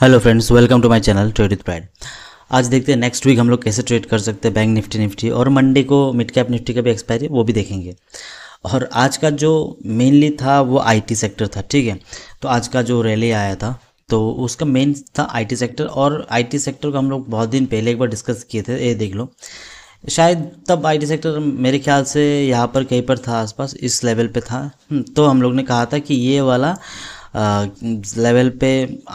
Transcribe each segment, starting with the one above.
hello friends welcome to my channel trade with pride आज देखते हैं नेक्स्ट वीक हम लोग कैसे ट्रेड कर सकते हैं बैंक निफ्टी निफ्टी और मंडे को मिड कैप निफ्टी का भी एक्सपायरी वो भी देखेंगे और आज का जो मेनली था वो आईटी सेक्टर था ठीक है तो आज का जो रैली आया था तो उसका मेन था आई सेक्टर और आई सेक्टर को हम लोग बहुत दिन पहले एक बार डिस्कस किए थे ये देख लो शायद तब आईटी सेक्टर मेरे ख्याल से यहाँ पर कहीं पर था आसपास इस लेवल पे था हम्म, तो हम लोग ने कहा था कि ये वाला लेवल पे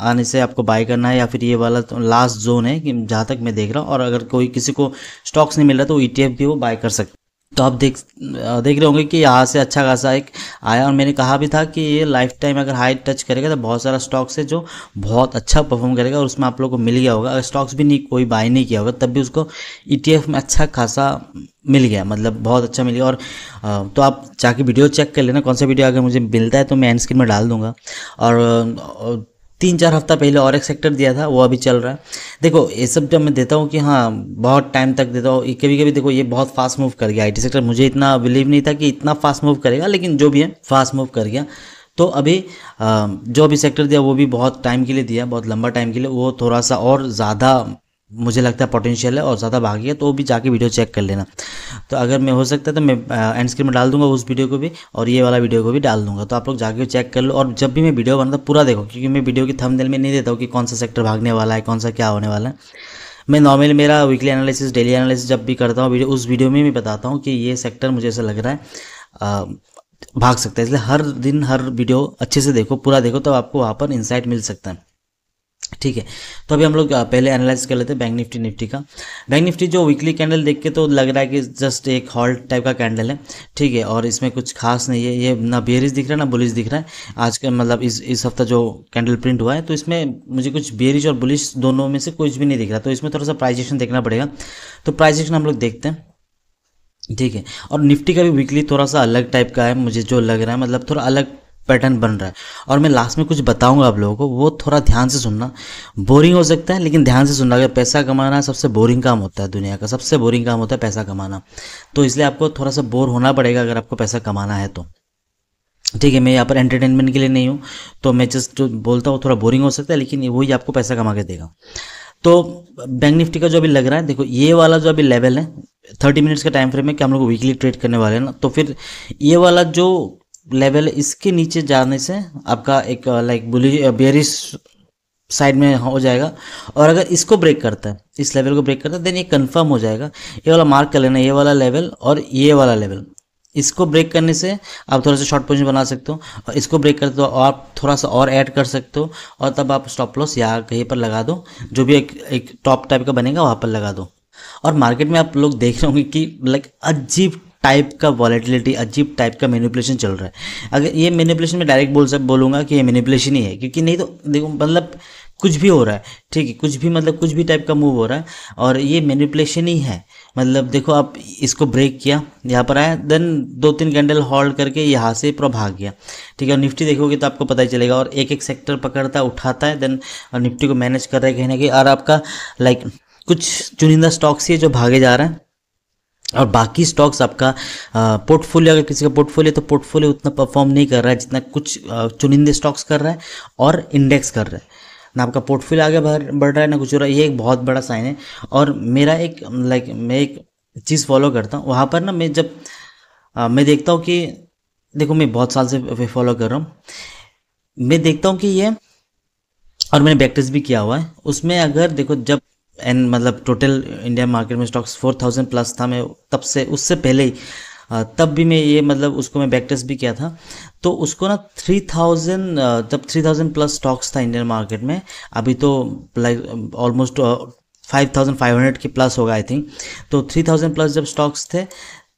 आने से आपको बाय करना है या फिर ये वाला तो लास्ट जोन है कि जहाँ तक मैं देख रहा हूँ और अगर कोई किसी को स्टॉक्स नहीं मिल रहा तो ई टी एफ भी वो बाय कर सकते तो आप देख देख रहे होंगे कि यहाँ से अच्छा खासा एक आया और मैंने कहा भी था कि ये लाइफ टाइम अगर हाई टच करेगा तो बहुत सारा स्टॉक्स है जो बहुत अच्छा परफॉर्म करेगा और उसमें आप लोगों को मिल गया होगा अगर स्टॉक्स भी नहीं कोई बाय नहीं किया होगा तब भी उसको ई e में अच्छा खासा मिल गया मतलब बहुत अच्छा मिल गया और तो आप जाके वीडियो चेक कर लेना कौन सा वीडियो अगर मुझे मिलता है तो मैं एंड स्क्रीन में डाल दूंगा और तीन चार हफ्ता पहले और एक सेक्टर दिया था वो अभी चल रहा है देखो ये सब जब मैं देता हूँ कि हाँ बहुत टाइम तक देता हूँ कभी कभी देखो ये बहुत फास्ट मूव कर गया आईटी सेक्टर मुझे इतना बिलीव नहीं था कि इतना फास्ट मूव करेगा लेकिन जो भी है फास्ट मूव कर गया तो अभी जो अभी सेक्टर दिया वो भी बहुत टाइम के लिए दिया बहुत लंबा टाइम के लिए वो थोड़ा सा और ज़्यादा मुझे लगता है पोटेंशियल है और ज़्यादा भागी है तो वो भी जाके वीडियो चेक कर लेना तो अगर मैं हो सकता है तो मैं एंड स्क्रीन में डाल दूंगा उस वीडियो को भी और ये वाला वीडियो को भी डाल दूंगा तो आप लोग जाके चेक कर लो और जब भी मैं वीडियो बनाता हूँ पूरा देखो क्योंकि मैं वीडियो की थंबनेल में नहीं देता हूँ कि कौन सा सेक्टर भागने वाला है कौन सा क्या होने वाला है मैं नॉर्मली मेरा वीकली एनालिसिस डेली एनालिसिस जब भी करता हूँ उस वीडियो में भी बताता हूँ कि ये सेक्टर मुझे ऐसा लग रहा है भाग सकता है इसलिए हर दिन हर वीडियो अच्छे से देखो पूरा देखो तो आपको वहाँ पर इंसाइट मिल सकता है ठीक है तो अभी हम लोग पहले एनालाइज कर लेते हैं बैंक निफ्टी निफ्टी का बैंक निफ्टी जो वीकली कैंडल देख के तो लग रहा है कि जस्ट एक हॉल्ट टाइप का कैंडल है ठीक है और इसमें कुछ खास नहीं है ये ना बेरिज दिख रहा है ना बुलिश दिख रहा है आज का मतलब इस इस हफ्ता जो कैंडल प्रिंट हुआ है तो इसमें मुझे कुछ बेरिज और बुलिश दोनों में से कुछ भी नहीं दिख रहा तो इसमें थोड़ा सा प्राइजेशन देखना पड़ेगा तो प्राइजेशन हम लोग देखते हैं ठीक है और निफ्टी का भी वीकली थोड़ा सा अलग टाइप का है मुझे जो लग रहा है मतलब थोड़ा अलग पैटर्न बन रहा है और मैं लास्ट में कुछ बताऊंगा आप लोगों को वो थोड़ा ध्यान से सुनना बोरिंग हो सकता है लेकिन ध्यान से सुनना अगर पैसा कमाना सबसे बोरिंग काम होता है दुनिया का सबसे बोरिंग काम होता है पैसा कमाना तो इसलिए आपको थोड़ा सा बोर होना पड़ेगा अगर आपको पैसा कमाना है तो ठीक है मैं यहाँ पर एंटरटेनमेंट के लिए नहीं हूँ तो मैं जस्ट जो बोलता हूँ थोड़ा बोरिंग हो सकता है लेकिन वही आपको पैसा कमा के देगा तो बैंक निफ्टी का जो अभी लग रहा है देखो ये वाला जो अभी लेवल है थर्टी मिनट्स का टाइम फ्रेम है कि हम लोग वीकली ट्रेड करने वाले हैं ना तो फिर ये वाला जो लेवल इसके नीचे जाने से आपका एक लाइक बुली बेरिस साइड में हो जाएगा और अगर इसको ब्रेक करता है इस लेवल को ब्रेक करता है देन ये कंफर्म हो जाएगा ये वाला मार्क कर लेना ये वाला लेवल और ये वाला लेवल इसको ब्रेक करने से आप थोड़ा सा शॉर्ट पोजिशन बना सकते हो और इसको ब्रेक करते हो आप थोड़ा सा और ऐड कर सकते हो और तब आप स्टॉप लॉस यहाँ कहीं पर लगा दो जो भी एक एक टॉप टाइप का बनेगा वहाँ पर लगा दो और मार्केट में आप लोग देख रहे होंगे कि लाइक अजीब टाइप का वॉलेटिलिटी अजीब टाइप का मैनिपुलेशन चल रहा है अगर ये मैनिपुलेशन में डायरेक्ट बोल सब बोलूँगा कि ये मैनिपुलेशन ही है क्योंकि नहीं तो देखो मतलब कुछ भी हो रहा है ठीक है कुछ भी मतलब कुछ भी टाइप का मूव हो रहा है और ये मैनिपुलेशन ही है मतलब देखो आप इसको ब्रेक किया यहाँ पर आया देन दो तीन कैंडल होल्ड करके यहाँ से पूरा भाग गया ठीक है और निफ्टी देखोगे तो आपको पता ही चलेगा और एक एक सेक्टर पकड़ता है उठाता है देन और निफ्टी को मैनेज कर रहा है कहीं ना कहीं और आपका लाइक कुछ चुनिंदा स्टॉक्स ही है जो भागे जा रहे हैं और बाकी स्टॉक्स आपका पोर्टफोलियो अगर किसी का पोर्टफोलियो तो पोर्टफोलियो उतना परफॉर्म नहीं कर रहा है जितना कुछ चुनिंदे स्टॉक्स कर रहा है और इंडेक्स कर रहा है ना आपका पोर्टफोलियो आगे बढ़ रहा है ना कुछ हो रहा है ये एक बहुत बड़ा साइन है और मेरा एक लाइक मैं एक चीज़ फॉलो करता हूँ वहाँ पर ना मैं जब आ, मैं देखता हूँ कि देखो मैं बहुत साल से फॉलो कर रहा हूँ मैं देखता हूँ कि ये और मैंने प्रैक्टिस भी किया हुआ है उसमें अगर देखो जब एंड मतलब टोटल इंडिया मार्केट में स्टॉक्स फोर थाउजेंड प्लस था मैं तब से उससे पहले ही तब भी मैं ये मतलब उसको मैं बैक टेस्ट भी किया था तो उसको ना थ्री थाउजेंड तब थ्री थाउजेंड प्लस स्टॉक्स था इंडियन मार्केट में अभी तो like almost five thousand five hundred के प्लस होगा आई थिंक तो थ्री थाउजेंड प्लस जब स्टॉक्स थे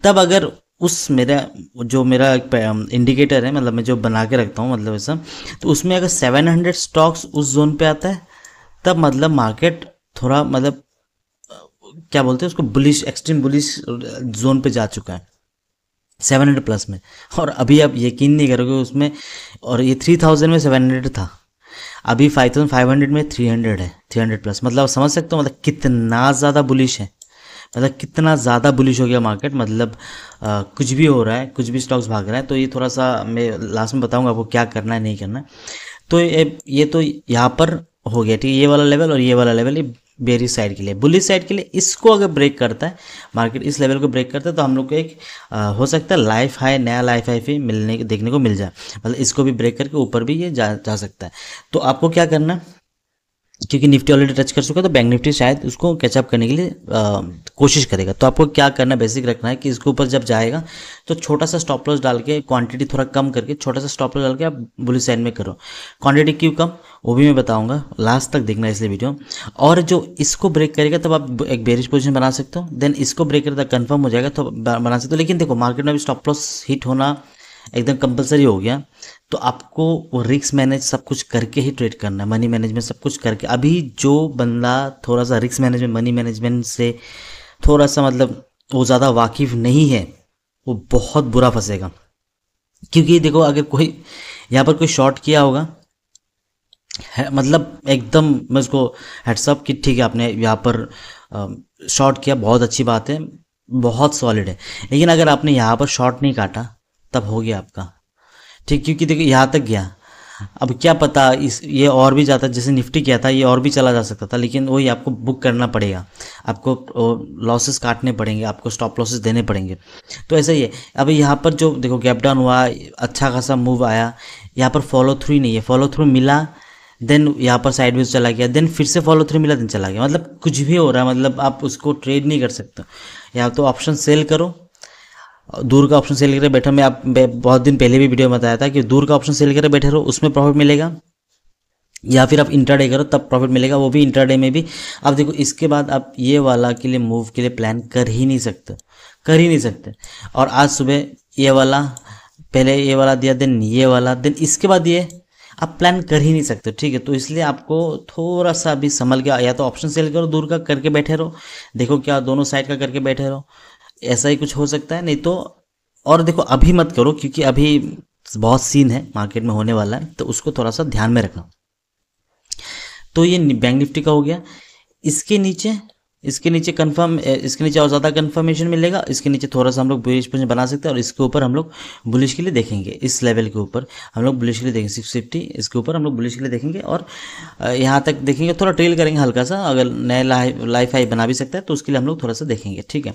तब अगर उस मेरा जो मेरा एक इंडिकेटर है मतलब मैं जो बना के रखता हूँ मतलब ऐसा तो उसमें अगर सेवन हंड्रेड स्टॉक्स उस जोन पे आता है तब मतलब मार्केट थोड़ा मतलब क्या बोलते हैं उसको बुलिश एक्सट्रीम बुलिश जोन पे जा चुका है सेवन हंड्रेड प्लस में और अभी आप यकीन नहीं करोगे उसमें और ये थ्री थाउजेंड में सेवन हंड्रेड था अभी फाइव थाउजेंड फाइव हंड्रेड में थ्री हंड्रेड है थ्री हंड्रेड प्लस मतलब समझ सकते हो मतलब कितना ज़्यादा बुलिश है मतलब कितना ज़्यादा बुलिश हो गया मार्केट मतलब आ, कुछ भी हो रहा है कुछ भी स्टॉक्स भाग रहे हैं तो ये थोड़ा सा मैं लास्ट में बताऊंगा आपको क्या करना है नहीं करना है तो ये, ये तो यहाँ पर हो गया ठीक है ये वाला लेवल और ये वाला लेवल ये बेरी साइड के लिए बुलिस साइड के लिए इसको अगर ब्रेक करता है मार्केट इस लेवल को ब्रेक करता है तो हम लोग को एक आ, हो सकता है लाइफ हाई नया लाइफ हाई भी मिलने देखने को मिल जाए मतलब इसको भी ब्रेक करके ऊपर भी ये जा जा सकता है तो आपको क्या करना है क्योंकि निफ्टी ऑलरेडी टच कर चुका है तो बैंक निफ्टी शायद उसको कैचअप करने के लिए आ, कोशिश करेगा तो आपको क्या करना बेसिक रखना है कि इसके ऊपर जब जाएगा तो छोटा सा स्टॉप लॉस डाल के क्वांटिटी थोड़ा कम करके छोटा सा स्टॉप लॉस डाल के आप बुलिस साइड में करो क्वांटिटी क्यों कम वो भी मैं बताऊंगा लास्ट तक देखना इसलिए वीडियो और जो इसको ब्रेक करेगा तब आप एक बेरिश पोजिशन बना सकते हो देन इसको ब्रेक करेगा कन्फर्म हो जाएगा तो बना सकते हो लेकिन देखो मार्केट में भी स्टॉप लॉस हिट होना एकदम कंपलसरी हो गया तो आपको वो रिक्स मैनेज सब कुछ करके ही ट्रेड करना है मनी मैनेजमेंट सब कुछ करके अभी जो बंदा थोड़ा सा रिक्स मैनेजमेंट मनी मैनेजमेंट से थोड़ा सा मतलब वो ज़्यादा वाकिफ नहीं है वो बहुत बुरा फंसेगा क्योंकि देखो अगर कोई यहाँ पर कोई शॉर्ट किया होगा है मतलब एकदम मैं उसको हेडसअप कि ठीक है आपने यहाँ पर शॉर्ट किया बहुत अच्छी बात है बहुत सॉलिड है लेकिन अगर आपने यहाँ पर शॉर्ट नहीं काटा तब हो गया आपका ठीक क्योंकि देखिए यहाँ तक गया अब क्या पता इस ये और भी जाता जैसे निफ्टी किया था ये और भी चला जा सकता था लेकिन वही आपको बुक करना पड़ेगा आपको लॉसेस काटने पड़ेंगे आपको स्टॉप लॉसेस देने पड़ेंगे तो ऐसा ही है अब यहाँ पर जो देखो गैप डाउन हुआ अच्छा खासा मूव आया यहाँ पर फॉलो थ्रू ही नहीं है फॉलो थ्रू मिला देन यहाँ पर साइड में चला गया देन फिर से फॉलो थ्रू मिला देन चला गया मतलब कुछ भी हो रहा है मतलब आप उसको ट्रेड नहीं कर सकते या तो ऑप्शन सेल करो दूर का ऑप्शन सेल करके बैठो मैं आप बहुत दिन पहले भी वीडियो में बताया था कि दूर का ऑप्शन सेल करके बैठे रहो उसमें प्रॉफिट मिलेगा या फिर आप इंटरडे करो तब प्रॉफिट मिलेगा वो भी इंटरडे में भी आप देखो इसके बाद आप ये वाला के लिए मूव के लिए प्लान कर ही नहीं सकते कर ही नहीं सकते और आज सुबह ये वाला पहले ये वाला दिया देन ये वाला देन इसके बाद ये आप प्लान कर ही नहीं सकते ठीक है तो इसलिए आपको थोड़ा सा भी संभल के या तो ऑप्शन सेल करो दूर का करके बैठे रहो देखो क्या दोनों साइड का करके बैठे रहो ऐसा ही कुछ हो सकता है नहीं तो और देखो अभी मत करो क्योंकि अभी बहुत सीन है मार्केट में होने वाला है तो उसको थोड़ा सा ध्यान में रखना तो ये बैंक निफ्टी का हो गया इसके नीचे इसके नीचे कन्फर्म इसके नीचे और ज़्यादा कन्फर्मेशन मिलेगा इसके नीचे थोड़ा सा हम लोग बुलिश पोजिशन बना सकते हैं और इसके ऊपर हम लोग बुलिश के लिए देखेंगे इस लेवल के ऊपर हम लोग बुलिश के लिए देखेंगे सिक्स फिफ्टी इसके ऊपर हम लोग बुलिश के लिए देखेंगे और यहाँ तक देखेंगे थोड़ा ट्रेल करेंगे हल्का सा अगर नया लाइफ हाई बना भी सकता है तो उसके लिए हम लोग थोड़ा सा देखेंगे ठीक है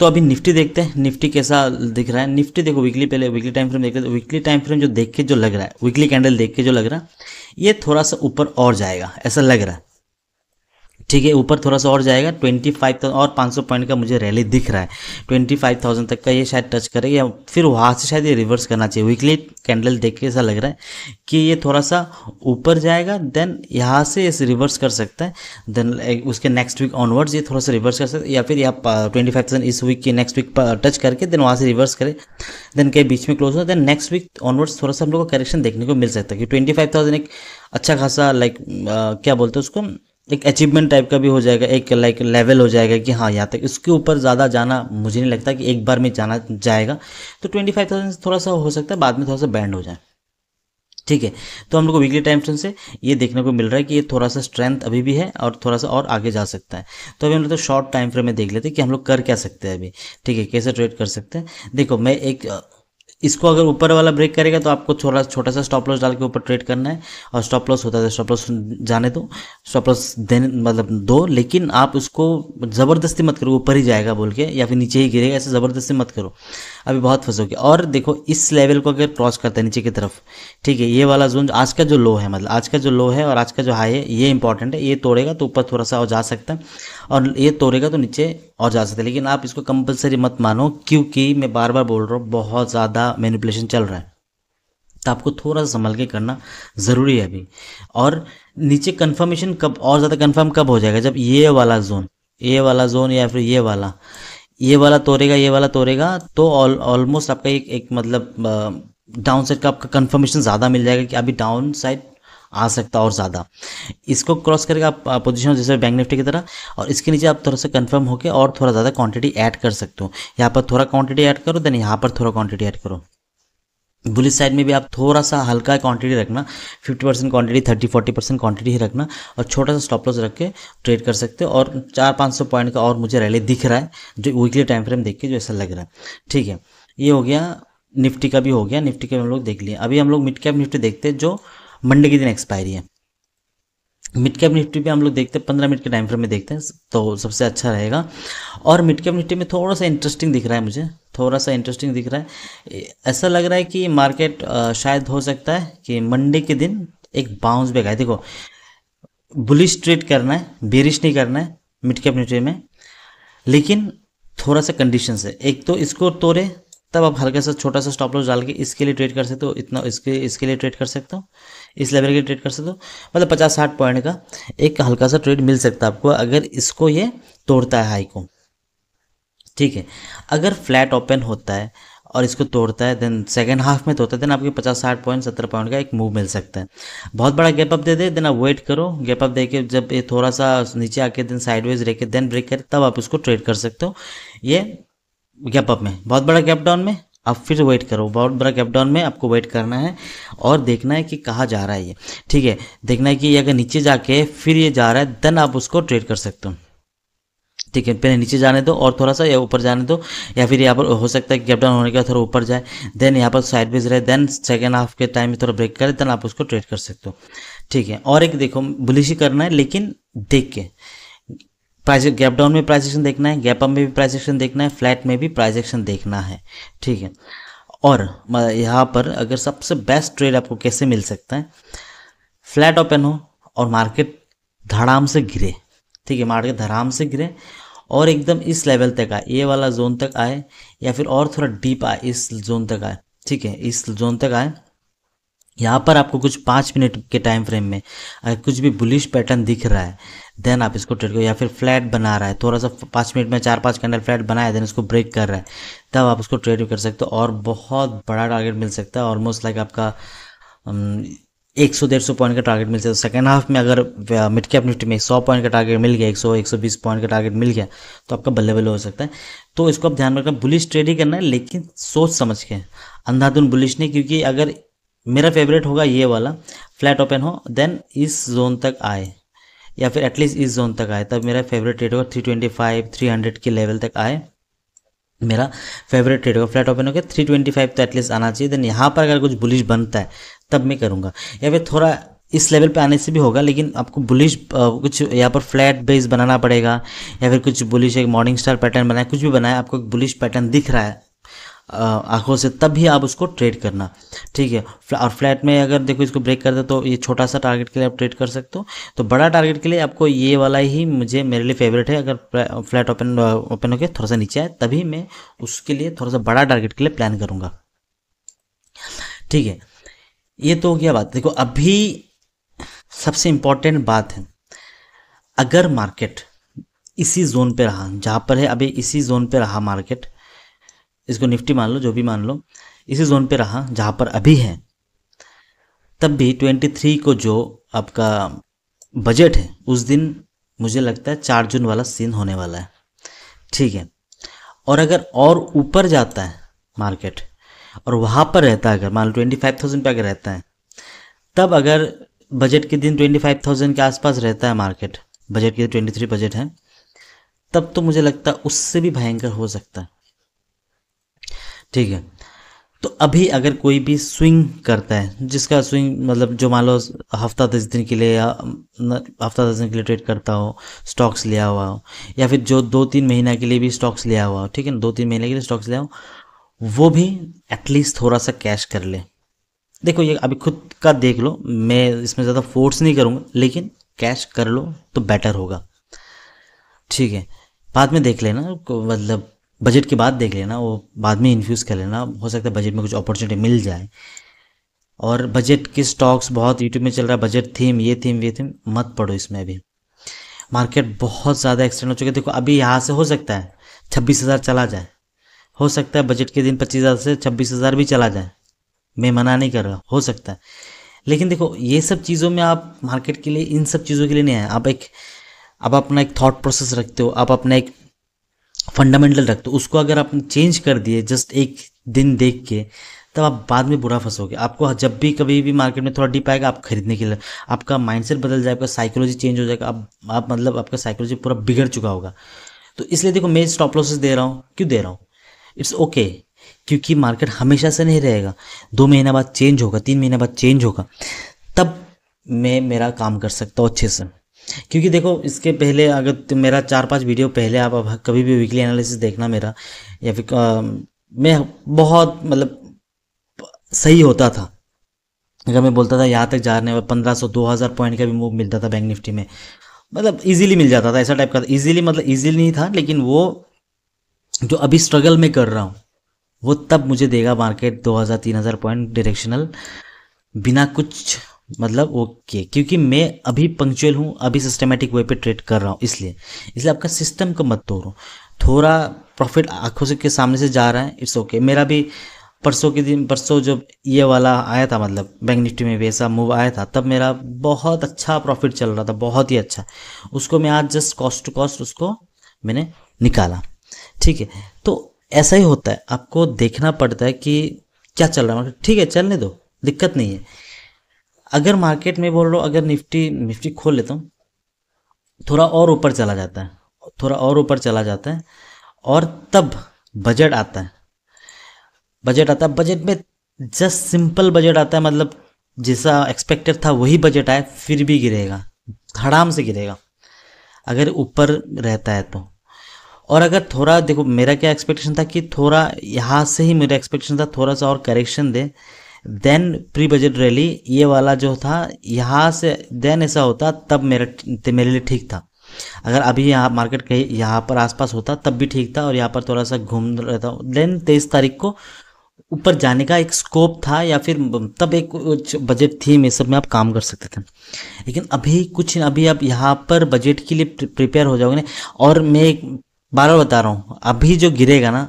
तो अभी निफ्टी देखते हैं निफ्टी कैसा दिख रहा है निफ्टी देखो वीकली पहले वीकली टाइम फ्रेम देखते हैं वीकली टाइम फ्रेम जो देख के जो लग रहा है वीकली कैंडल देख के जो लग रहा है ये थोड़ा सा ऊपर और जाएगा ऐसा लग रहा है ठीक है ऊपर थोड़ा सा और जाएगा ट्वेंटी फाइव थाउजेंड और पाँच सौ पॉइंट का मुझे रैली दिख रहा है ट्वेंटी फाइव थाउजेंड तक का ये शायद टच करेगा या फिर वहाँ से शायद ये रिवर्स करना चाहिए वीकली कैंडल देख के ऐसा लग रहा है कि ये थोड़ा सा ऊपर जाएगा देन यहाँ से इस रिवर्स कर सकता है देन उसके नेक्स्ट वीक ऑनवर्ड्स ये थोड़ा सा रिवर्स कर सकता है या फिर यहाँ ट्वेंटी फाइव थाउजेंड इस वीक के नेक्स्ट वीक पर टच करके देन वहाँ से रिवर्स करे देन कहीं बीच में क्लोज हो देन नेक्स्ट वीक ऑनवर्ड्स थोड़ा सा हम लोग को करेक्शन देखने को मिल सकता है कि ट्वेंटी फाइव थाउजेंड एक अच्छा खासा लाइक क्या बोलते हैं उसको एक अचीवमेंट टाइप का भी हो जाएगा एक लाइक लेवल हो जाएगा कि हाँ यहाँ तक इसके ऊपर ज़्यादा जाना मुझे नहीं लगता कि एक बार में जाना जाएगा तो ट्वेंटी फाइव थाउजेंड थोड़ा सा हो सकता है बाद में थोड़ा सा बैंड हो जाए ठीक है तो हम लोग को वीकली टाइम फ्रेम से ये देखने को मिल रहा है कि ये थोड़ा सा स्ट्रेंथ अभी भी है और थोड़ा सा और आगे जा सकता है तो अभी हम लोग तो शॉर्ट टाइम फ्रेम में देख लेते हैं कि हम लोग कर क्या सकते हैं अभी ठीक है कैसे ट्रेड कर सकते हैं देखो मैं एक इसको अगर ऊपर वाला ब्रेक करेगा तो आपको थोड़ा छोटा सा स्टॉप लॉस डाल के ऊपर ट्रेड करना है और स्टॉप लॉस होता है स्टॉप तो लॉस जाने दो स्टॉप लॉस देने मतलब दो लेकिन आप उसको ज़बरदस्ती मत करो ऊपर ही जाएगा बोल के या फिर नीचे ही गिरेगा ऐसे ज़बरदस्ती मत करो अभी बहुत फंसोगे और देखो इस लेवल को अगर क्रॉस करता है नीचे की तरफ ठीक है ये वाला जोन आज का जो लो है मतलब आज का जो लो है और आज का जो हाई है ये इंपॉर्टेंट है ये तोड़ेगा तो ऊपर थोड़ा सा और जा सकता है और ये तोड़ेगा तो नीचे और जा सकता है लेकिन आप इसको कंपलसरी मत मानो क्योंकि मैं बार बार बोल रहा हूँ बहुत ज़्यादा मैनिपुलेशन चल रहा है तो आपको थोड़ा सा संभल के करना ज़रूरी है अभी और नीचे कंफर्मेशन कब और ज़्यादा कंफर्म कब हो जाएगा जब ये वाला जोन ये वाला जोन या फिर ये वाला ये वाला तोड़ेगा ये वाला तोड़ेगा तो ऑलमोस्ट आपका एक एक मतलब डाउन साइड का आपका कंफर्मेशन ज़्यादा मिल जाएगा कि अभी डाउन साइड आ सकता और ज़्यादा इसको क्रॉस करके आप पोजीशन जैसे बैंक निफ्टी की तरह और इसके नीचे आप थोड़ा सा कंफर्म होकर और थोड़ा ज़्यादा क्वांटिटी ऐड कर सकते हो यहाँ पर थोड़ा क्वांटिटी ऐड करो देन यहाँ पर थोड़ा क्वांटिटी ऐड करो बुलिस साइड में भी आप थोड़ा सा हल्का क्वांटिटी रखना 50 percent quantity thirty forty percent quantity ही रखना और छोटा सा स्टॉप लॉस रख के ट्रेड कर सकते हो और चार पाँच सौ पॉइंट का और मुझे रैली दिख रहा है जो वीकली टाइम फ्रेम देख के जो ऐसा लग रहा है ठीक है ये हो गया निफ्टी का भी हो गया निफ्टी का हम लोग देख लिए अभी हम लोग मिड कैप निफ्टी देखते हैं जो मंडे के दिन एक्सपायरी है मिड कैप निफ्टी भी हम लोग देखते हैं पंद्रह मिनट के टाइम फ्रेम में देखते हैं तो सबसे अच्छा रहेगा और मिड कैप निफ्टी में थोड़ा सा इंटरेस्टिंग दिख रहा है मुझे थोड़ा सा इंटरेस्टिंग दिख रहा है ऐसा लग रहा है कि मार्केट शायद हो सकता है कि मंडे के दिन एक बाउंस बैक आए देखो बुलिश ट्रेड करना है बेरिश नहीं करना है मिड कैप निफ्टी में लेकिन थोड़ा सा कंडीशन है एक तो इसको तोड़े तब आप हल्का सा छोटा सा स्टॉप लॉस डाल के इसके लिए ट्रेड कर सकते हो इतना इसके इसके लिए ट्रेड कर सकते हो इस लेवल के ट्रेड कर सकते हो मतलब पचास साठ पॉइंट का एक हल्का सा ट्रेड मिल सकता है आपको अगर इसको ये तोड़ता है हाई को ठीक है अगर फ्लैट ओपन होता है और इसको तोड़ता है देन सेकेंड हाफ में तोड़ता है देन आपके पचास साठ पॉइंट सत्तर पॉइंट का एक मूव मिल सकता है बहुत बड़ा गैप अप दे दे देन आप वेट करो गैप अप दे जब ये थोड़ा सा नीचे आके देन साइडवेज रह के देन ब्रेक कर तब आप इसको ट्रेड कर सकते हो ये गैप अप में बहुत बड़ा गैप डाउन में अब फिर वेट करो बहुत बड़ा कैप में आपको वेट करना है और देखना है कि कहाँ जा रहा है ये ठीक है देखना है कि ये अगर नीचे जाके फिर ये जा रहा है देन आप उसको ट्रेड कर सकते हो ठीक है पहले नीचे जाने दो और थोड़ा सा या ऊपर जाने दो या फिर यहाँ पर हो सकता है कि गैप होने के बाद थोड़ा ऊपर जाए देन यहाँ पर साइड बेज रहे देन सेकेंड हाफ के टाइम में थोड़ा ब्रेक करे देन आप उसको ट्रेड कर सकते हो ठीक है और एक देखो बुलिशी करना है लेकिन देख के प्राइज गैप डाउन में प्राइजेक्शन एक्शन देखना है गैप अप में भी प्राइजेक्शन एक्शन देखना है फ्लैट में भी प्राइजेक्शन एक्शन देखना है ठीक है और यहाँ पर अगर सबसे बेस्ट ट्रेड आपको कैसे मिल सकता है फ्लैट ओपन हो और मार्केट धड़ाम से गिरे ठीक है मार्केट धड़ाम से गिरे और एकदम इस लेवल तक आए ये वाला जोन तक आए या फिर और थोड़ा डीप आए इस जोन तक आए ठीक है इस जोन तक आए यहाँ पर आपको कुछ पाँच मिनट के टाइम फ्रेम में कुछ भी बुलिश पैटर्न दिख रहा है देन आप इसको ट्रेड करो या फिर फ्लैट बना रहा है थोड़ा सा पाँच मिनट में चार पाँच कैंडल फ्लैट बनाया देन इसको ब्रेक कर रहा है तब आप उसको ट्रेड कर सकते हो और बहुत बड़ा टारगेट मिल सकता है ऑलमोस्ट लाइक आपका um, एक सौ डेढ़ सौ पॉइंट का टारगेट मिल सकता है सेकेंड हाफ में अगर मिड कैप निफ्टी में सौ पॉइंट का टारगेट मिल गया एक सौ एक सौ बीस पॉइंट का टारगेट मिल गया तो आपका बल्ले बल्ले हो सकता है तो इसको आप ध्यान में रखना बुलिश ट्रेड ही करना है लेकिन सोच समझ के अंधाधुन बुलिश नहीं क्योंकि अगर मेरा फेवरेट होगा ये वाला फ्लैट ओपन हो देन इस जोन तक आए या फिर एटलीस्ट इस जोन तक आए तब मेरा फेवरेट ट्रेड होगा three twenty five three hundred के लेवल तक आए मेरा फेवरेट ट्रेड होगा फ्लैट ओपन हो गया थ्री ट्वेंटी फाइव तो एटलीस्ट आना चाहिए देन यहाँ पर अगर कुछ बुलिश बनता है तब मैं करूँगा या फिर थोड़ा इस लेवल पे आने से भी होगा लेकिन आपको बुलिश कुछ यहाँ पर फ्लैट बेस बनाना पड़ेगा या फिर कुछ बुलिश एक मॉर्निंग स्टार पैटर्न बनाए कुछ भी बनाए आपको एक बुलिश पैटर्न दिख रहा है आंखों से तब भी आप उसको ट्रेड करना ठीक है और फ्लैट में अगर देखो इसको ब्रेक कर दे तो ये छोटा सा टारगेट के लिए आप ट्रेड कर सकते हो तो बड़ा टारगेट के लिए आपको ये वाला ही मुझे मेरे लिए फेवरेट है अगर फ्लैट ओपन ओपन होकर थोड़ा सा नीचे आए तभी मैं उसके लिए थोड़ा सा बड़ा टारगेट के लिए प्लान करूँगा ठीक है ये तो क्या बात देखो अभी सबसे इम्पोर्टेंट बात है अगर मार्केट इसी जोन पे रहा जहाँ पर है अभी इसी जोन पे रहा मार्केट इसको निफ्टी मान लो जो भी मान लो इसी जोन पे रहा जहाँ पर अभी है तब भी 23 को जो आपका बजट है उस दिन मुझे लगता है चार जून वाला सीन होने वाला है ठीक है और अगर और ऊपर जाता है मार्केट और वहाँ पर रहता है अगर मान लो ट्वेंटी फाइव थाउजेंड पर अगर रहता है तब अगर बजट के दिन ट्वेंटी फाइव थाउजेंड के आसपास रहता है मार्केट बजट के ट्वेंटी थ्री बजट है तब तो मुझे लगता है उससे भी भयंकर हो सकता है ठीक है तो अभी अगर कोई भी स्विंग करता है जिसका स्विंग मतलब जो मान लो हफ्ता दस दिन के लिए या हफ्ता दस दिन के लिए ट्रेड करता हो स्टॉक्स लिया हुआ हो या फिर जो दो तीन महीना के लिए भी स्टॉक्स लिया हुआ हो ठीक है ना दो तीन महीने के लिए स्टॉक्स लिया हो वो भी एटलीस्ट थोड़ा सा कैश कर ले देखो ये अभी खुद का देख लो मैं इसमें ज़्यादा फोर्स नहीं करूँगा लेकिन कैश कर लो तो बेटर होगा ठीक है बाद में देख लेना मतलब बजट के बाद देख लेना वो बाद में इन्फ्यूज़ कर लेना हो सकता है बजट में कुछ अपॉर्चुनिटी मिल जाए और बजट के स्टॉक्स बहुत यूट्यूब में चल रहा है बजट थीम ये थीम ये थीम मत पढ़ो इसमें अभी मार्केट बहुत ज़्यादा एक्सटेंड हो चुके देखो अभी यहाँ से हो सकता है छब्बीस हज़ार चला जाए हो सकता है बजट के दिन पच्चीस हज़ार से छब्बीस हज़ार भी चला जाए मैं मना नहीं कर रहा हो सकता है लेकिन देखो ये सब चीज़ों में आप मार्केट के लिए इन सब चीज़ों के लिए नहीं आए आप एक आप अपना एक थॉट प्रोसेस रखते हो आप अपना एक फंडामेंटल रखते हो उसको अगर आपने चेंज कर दिए जस्ट एक दिन देख के तब आप बाद में बुरा फंसोगे आपको जब भी कभी भी मार्केट में थोड़ा डीप आएगा आप खरीदने के लिए आपका माइंडसेट बदल जाएगा आपका साइकोलॉजी चेंज हो जाएगा आप आप मतलब आपका साइकोलॉजी पूरा बिगड़ चुका होगा तो इसलिए देखो मैं स्टॉप लॉसेस दे रहा हूँ क्यों दे रहा हूँ इट्स ओके क्योंकि मार्केट हमेशा से नहीं रहेगा दो महीना बाद चेंज होगा तीन महीने बाद चेंज होगा तब मैं मेरा काम कर सकता हूँ अच्छे से क्योंकि देखो इसके पहले अगर तो मेरा चार पांच वीडियो पहले आप कभी भी वीकली एनालिसिस देखना मेरा या फिर मैं बहुत मतलब सही होता था अगर मैं बोलता था यहाँ तक जाने हैं पंद्रह सौ दो हज़ार पॉइंट का भी मूव मिलता था बैंक निफ्टी में मतलब इजीली मिल जाता था ऐसा टाइप का इजीली मतलब इजीली नहीं था लेकिन वो जो अभी स्ट्रगल में कर रहा हूँ वो तब मुझे देगा मार्केट 2000 3000 पॉइंट डायरेक्शनल बिना कुछ मतलब ओके क्योंकि मैं अभी पंक्चुअल हूँ अभी सिस्टमेटिक वे पे ट्रेड कर रहा हूँ इसलिए इसलिए आपका सिस्टम को मत तोड़ो थोड़ा प्रॉफिट आंखों से के सामने से जा रहा है इट्स ओके मेरा भी परसों के दिन परसों जब ये वाला आया था मतलब बैंक निफ्टी में वैसा मूव आया था तब मेरा बहुत अच्छा प्रॉफिट चल रहा था बहुत ही अच्छा उसको मैं आज जस्ट कॉस्ट टू कॉस्ट उसको मैंने निकाला ठीक है तो ऐसा ही होता है आपको देखना पड़ता है कि क्या चल रहा है ठीक है चलने दो दिक्कत नहीं है अगर मार्केट में बोल लो अगर निफ्टी निफ्टी खोल लेता हूँ थोड़ा और ऊपर चला जाता है थोड़ा और ऊपर चला जाता है और तब बजट आता है बजट आता है बजट में जस्ट सिंपल बजट आता है मतलब जैसा एक्सपेक्टेड था वही बजट आए फिर भी गिरेगा हराम से गिरेगा अगर ऊपर रहता है तो और अगर थोड़ा देखो मेरा क्या एक्सपेक्टेशन था कि थोड़ा यहाँ से ही मेरा एक्सपेक्टेशन था थोड़ा सा और करेक्शन दे देन प्री बजट रैली ये वाला जो था यहाँ से देन ऐसा होता तब मेरा मेरे लिए ठीक था अगर अभी यहाँ मार्केट कहीं यहाँ पर आसपास होता तब भी ठीक था और यहाँ पर थोड़ा सा घूम रहता हूँ देन तेईस तारीख को ऊपर जाने का एक स्कोप था या फिर तब एक बजट थी ये सब में आप काम कर सकते थे लेकिन अभी कुछ अभी आप यहाँ पर बजट के लिए प्रिपेयर हो जाओगे और मैं एक बार बता रहा हूँ अभी जो गिरेगा ना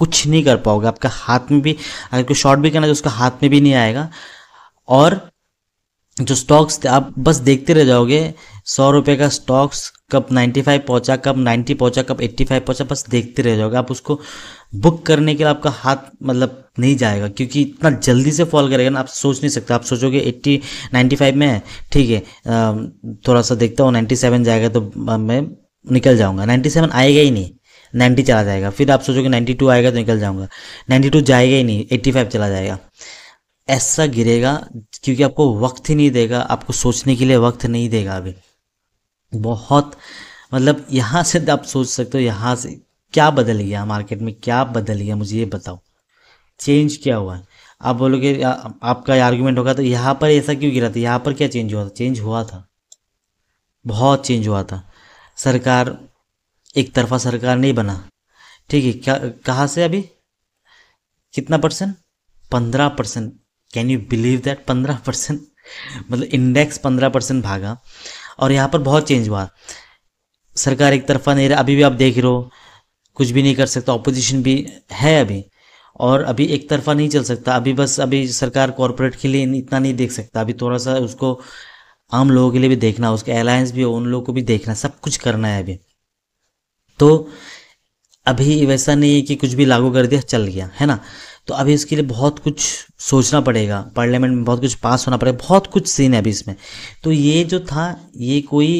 कुछ नहीं कर पाओगे आपका हाथ में भी अगर कोई शॉर्ट भी करना है तो उसका हाथ में भी नहीं आएगा और जो स्टॉक्स आप बस देखते रह जाओगे सौ रुपये का स्टॉक्स कब 95 पहुंचा कब 90 पहुंचा कब 85 पहुंचा बस देखते रह जाओगे आप उसको बुक करने के लिए आपका हाथ मतलब नहीं जाएगा क्योंकि इतना जल्दी से फॉल करेगा ना आप सोच नहीं सकते आप सोचोगे 80 95 में है ठीक है थोड़ा सा देखता हूँ 97 जाएगा तो मैं निकल जाऊँगा 97 आएगा ही नहीं नाइन्टी चला जाएगा फिर आप सोचोगे नाइन्टी टू आएगा तो निकल जाऊंगा नाइन्टी टू जाएगा ही नहीं एट्टी फाइव चला जाएगा ऐसा गिरेगा क्योंकि आपको वक्त ही नहीं देगा आपको सोचने के लिए वक्त नहीं देगा अभी बहुत मतलब यहाँ से आप सोच सकते हो यहाँ से क्या बदल गया मार्केट में क्या बदल गया मुझे ये बताओ चेंज क्या हुआ है आप बोलोगे आपका आर्गूमेंट होगा तो यहाँ पर ऐसा क्यों गिरा था यहाँ पर क्या चेंज हुआ था चेंज हुआ था बहुत चेंज हुआ था सरकार एक तरफा सरकार नहीं बना ठीक है क्या कहाँ से अभी कितना परसेंट पंद्रह percent can you believe that पंद्रह परसेंट मतलब इंडेक्स पंद्रह परसेंट भागा और यहाँ पर बहुत चेंज हुआ सरकार एक तरफा नहीं रहा अभी भी आप देख रहे हो कुछ भी नहीं कर सकता ऑपोजिशन भी है अभी और अभी एक तरफा नहीं चल सकता अभी बस अभी सरकार कॉरपोरेट के लिए इतना नहीं देख सकता अभी थोड़ा सा उसको आम लोगों के लिए भी देखना उसके अलायंस भी हो उन लोगों को भी देखना सब कुछ करना है अभी तो अभी वैसा नहीं है कि कुछ भी लागू कर दिया चल गया है ना तो अभी इसके लिए बहुत कुछ सोचना पड़ेगा पार्लियामेंट में बहुत कुछ पास होना पड़ेगा बहुत कुछ सीन है अभी इसमें तो ये जो था ये कोई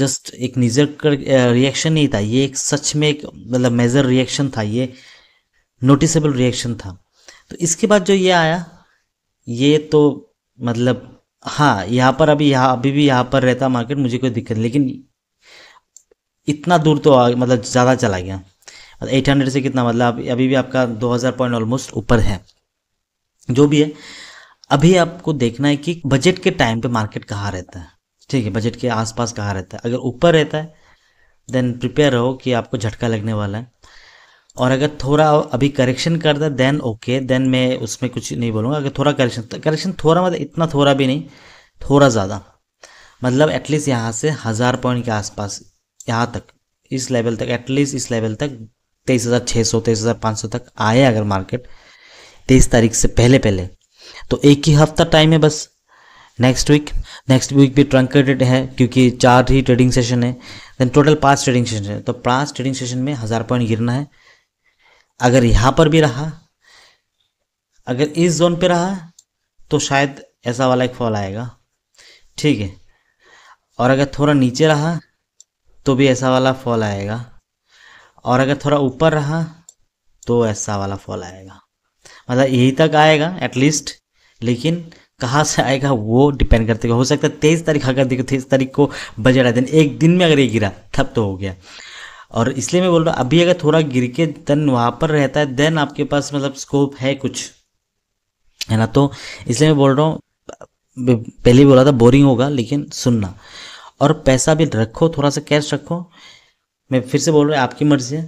जस्ट एक निजर कर रिएक्शन नहीं था ये एक सच में एक मतलब मेजर रिएक्शन था ये नोटिसेबल रिएक्शन था तो इसके बाद जो ये आया ये तो मतलब हाँ यहाँ पर अभी यहाँ अभी भी यहाँ पर रहता मार्केट मुझे कोई दिक्कत नहीं लेकिन इतना दूर तो आ मतलब ज़्यादा चला गया मतलब एट हंड्रेड से कितना मतलब अभी भी आपका दो हज़ार पॉइंट ऑलमोस्ट ऊपर है जो भी है अभी आपको देखना है कि बजट के टाइम पे मार्केट कहाँ रहता है ठीक है बजट के आसपास कहाँ रहता है अगर ऊपर रहता है देन प्रिपेयर रहो कि आपको झटका लगने वाला है और अगर थोड़ा अभी करेक्शन कर दे देन ओके देन मैं उसमें कुछ नहीं बोलूँगा अगर थोड़ा करेक्शन करेक्शन थोड़ा मतलब इतना थोड़ा भी नहीं थोड़ा ज़्यादा मतलब एटलीस्ट यहाँ से हज़ार पॉइंट के आसपास यहाँ तक इस लेवल तक एटलीस्ट इस लेवल तक तेईस हज़ार छः सौ तेईस हज़ार पाँच सौ तक आए अगर मार्केट तेईस तारीख से पहले पहले तो एक ही हफ्ता टाइम है बस नेक्स्ट वीक नेक्स्ट वीक भी ट्रंकेटेड है क्योंकि चार ही ट्रेडिंग सेशन है देन टोटल पाँच ट्रेडिंग सेशन है तो पाँच ट्रेडिंग सेशन में हज़ार पॉइंट गिरना है अगर यहाँ पर भी रहा अगर इस जोन पे रहा तो शायद ऐसा वाला एक फॉल आएगा ठीक है और अगर थोड़ा नीचे रहा तो भी ऐसा वाला फॉल आएगा और अगर थोड़ा ऊपर रहा तो ऐसा वाला फॉल आएगा मतलब यही तक आएगा एटलीस्ट लेकिन कहाँ से आएगा वो डिपेंड करते हो सकता है तेईस तारीख अगर देखो तेईस तारीख को बजट आए दिन एक दिन में अगर ये गिरा तब तो हो गया और इसलिए मैं बोल रहा हूँ अभी अगर थोड़ा गिर के देन वहाँ पर रहता है देन आपके पास मतलब स्कोप है कुछ है ना तो इसलिए मैं बोल रहा हूँ पहले बोला था बोरिंग होगा लेकिन सुनना और पैसा भी रखो थोड़ा सा कैश रखो मैं फिर से बोल रहा हूँ आपकी मर्ज़ी है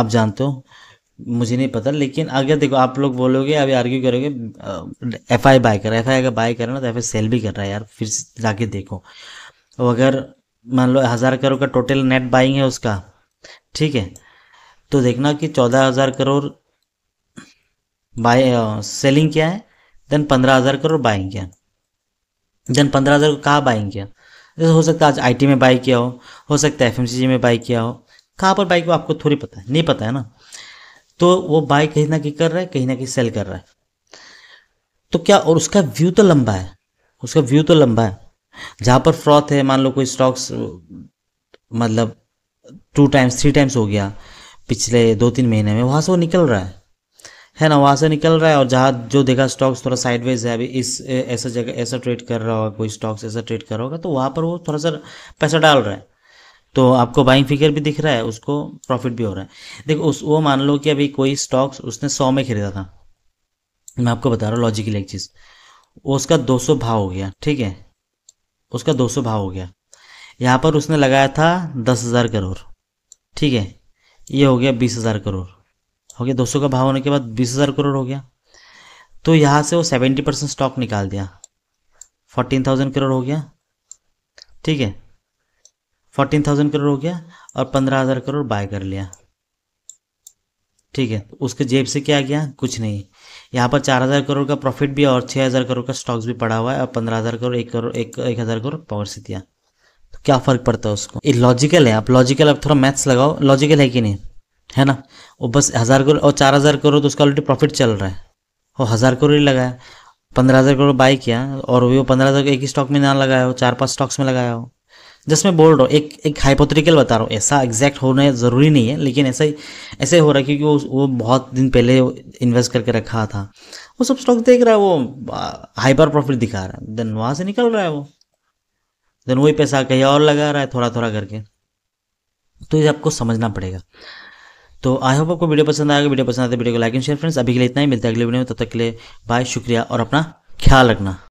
आप जानते हो मुझे नहीं पता लेकिन अगर देखो आप लोग बोलोगे अभी आर्ग्यू करोगे एफ आई बाय कर एफ आई अगर बाय कर रहा ना तो एफ आई सेल भी कर रहा है यार फिर जाके देखो और अगर मान लो हज़ार करोड़ का टोटल नेट बाइंग है उसका ठीक है तो देखना कि चौदह हज़ार करोड़ बाय सेलिंग क्या है देन पंद्रह हज़ार करोड़ बाइंग क्या देन पंद्रह हज़ार कहाँ बाइंग किया जैसे हो सकता है आज आईटी में बाई किया हो हो सकता है एफएमसीजी में बाई किया हो कहाँ पर बाई को आपको थोड़ी पता है नहीं पता है ना तो वो बाई कहीं ना कहीं कर रहा है कहीं ना कहीं सेल कर रहा है तो क्या और उसका व्यू तो लंबा है उसका व्यू तो लंबा है जहाँ पर फ्रॉथ है मान लो कोई स्टॉक्स मतलब टू टाइम्स थ्री टाइम्स हो गया पिछले दो तीन महीने में वहाँ से वो निकल रहा है है ना वहाँ से निकल रहा है और जहाँ जो देखा स्टॉक्स थोड़ा साइडवेज है अभी इस ऐसा जगह ऐसा ट्रेड कर रहा होगा कोई स्टॉक्स ऐसा ट्रेड कर रहा होगा तो वहाँ पर वो थोड़ा सा पैसा डाल रहा है तो आपको बाइंग फिगर भी दिख रहा है उसको प्रॉफिट भी हो रहा है देखो उस वो मान लो कि अभी कोई स्टॉक्स उसने सौ में खरीदा था मैं आपको बता रहा हूँ लॉजिकल एक चीज़ उसका दो सौ भाव हो गया ठीक है उसका दो सौ भाव हो गया यहाँ पर उसने लगाया था दस हज़ार करोड़ ठीक है ये हो गया बीस हज़ार करोड़ हो गया 200 का भाव होने के बाद बीस हज़ार करोड़ हो गया तो यहाँ से वो सेवेंटी परसेंट स्टॉक निकाल दिया फोर्टीन थाउजेंड करोड़ हो गया ठीक है फोर्टीन थाउजेंड करोड़ हो गया और पंद्रह हज़ार करोड़ बाय कर लिया ठीक है तो उसके जेब से क्या गया कुछ नहीं यहाँ पर चार हज़ार करोड़ का प्रॉफिट भी और छह हज़ार करोड़ का स्टॉक्स भी पड़ा हुआ है और पंद्रह हज़ार करोड़ एक करोड़ एक एक हज़ार करोड़ पावर से दिया तो क्या फ़र्क पड़ता है उसको ये लॉजिकल है आप लॉजिकल आप थोड़ा मैथ्स लगाओ लॉजिकल है कि नहीं है ना वो बस हज़ार करोड़ और चार हज़ार करोड़ तो उसका ऑलरेडी प्रॉफिट चल रहा है वो हज़ार करोड़ ही लगाया पंद्रह हज़ार करोड़ बाई किया और वो पंद्रह हज़ार एक ही स्टॉक में ना लगाया हो चार पांच स्टॉक्स में लगाया हो जस्ट मैं बोल रहा हूँ एक एक हाइपोथेटिकल बता रहा हूँ ऐसा एग्जैक्ट होना ज़रूरी नहीं है लेकिन ऐसा ही ऐसे हो रहा है क्योंकि वो वो बहुत दिन पहले इन्वेस्ट करके रखा था वो सब स्टॉक देख रहा है वो हाइपर प्रॉफिट दिखा रहा है देन वहाँ से निकल रहा है वो देन वही पैसा कहीं और लगा रहा है थोड़ा थोड़ा करके तो ये आपको समझना पड़ेगा तो आई होप आपको वीडियो पसंद आएगा वीडियो पसंद आते तो वीडियो को लाइक एंड शेयर फ्रेंड्स अभी के लिए इतना ही मिलता है अगले वीडियो में तब तक के लिए बाय शुक्रिया और अपना ख्याल रखना